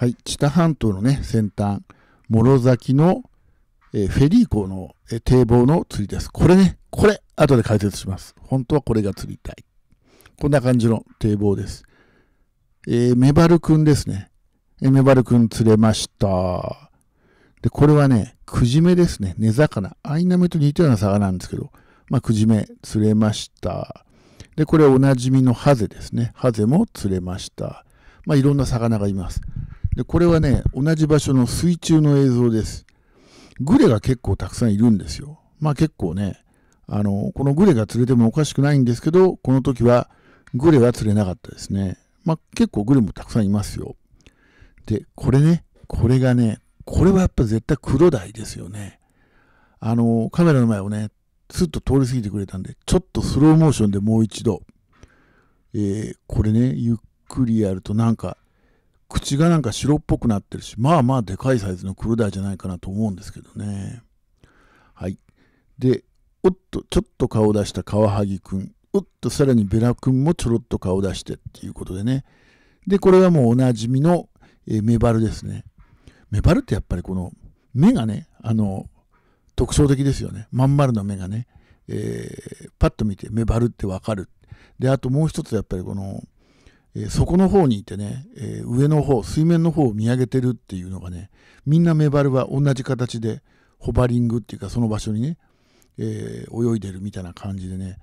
はい、知多半島のね、先端、諸崎の、えー、フェリー港の、えー、堤防の釣りです。これね、これ、後で解説します。本当はこれが釣りたい。こんな感じの堤防です。えー、メバルくんですね。えー、メバルくん釣れました。で、これはね、クジメですね。根魚。アイナメと似たような魚なんですけど、まあ、クジメ釣れました。で、これおなじみのハゼですね。ハゼも釣れました。まあ、いろんな魚がいます。で、これはね、同じ場所の水中の映像です。グレが結構たくさんいるんですよ。まあ結構ね、あの、このグレが釣れてもおかしくないんですけど、この時はグレは釣れなかったですね。まあ結構グレもたくさんいますよ。で、これね、これがね、これはやっぱ絶対クロダイですよね。あの、カメラの前をね、スッと通り過ぎてくれたんで、ちょっとスローモーションでもう一度、えー、これね、ゆっくりやるとなんか、口がなんか白っぽくなってるし、まあまあでかいサイズのクルダイじゃないかなと思うんですけどね。はい。で、おっと、ちょっと顔を出したカワハギくん。おっと、さらにベラくんもちょろっと顔を出してっていうことでね。で、これはもうおなじみの、えメバルですね。メバルってやっぱりこの目がね、あの、特徴的ですよね。まん丸の目がね。えー、パッと見てメバルってわかる。で、あともう一つやっぱりこの、えー、底の方にいてね、えー、上の方、水面の方を見上げてるっていうのがね、みんなメバルは同じ形で、ホバリングっていうか、その場所にね、えー、泳いでるみたいな感じでね、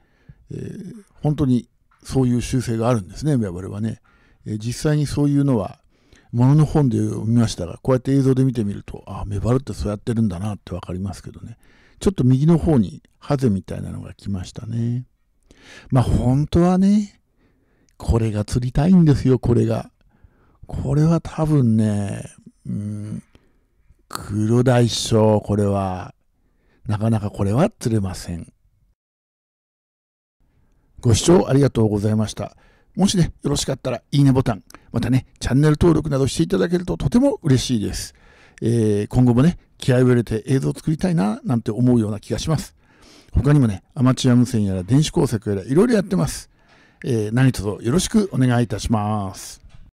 えー、本当にそういう習性があるんですね、メバルはね。えー、実際にそういうのは、ものの本で見ましたが、こうやって映像で見てみると、ああ、メバルってそうやってるんだなって分かりますけどね。ちょっと右の方にハゼみたいなのが来ましたね。まあ本当はね、これが釣りたいんですよ、これが。これは多分ね、うん、黒大将、これは。なかなかこれは釣れません。ご視聴ありがとうございました。もしね、よろしかったらいいねボタン、またね、チャンネル登録などしていただけるととても嬉しいです。えー、今後もね、気合を入れて映像を作りたいな、なんて思うような気がします。他にもね、アマチュア無線やら電子工作やらいろいろやってます。えー、何卒よろしくお願いいたします。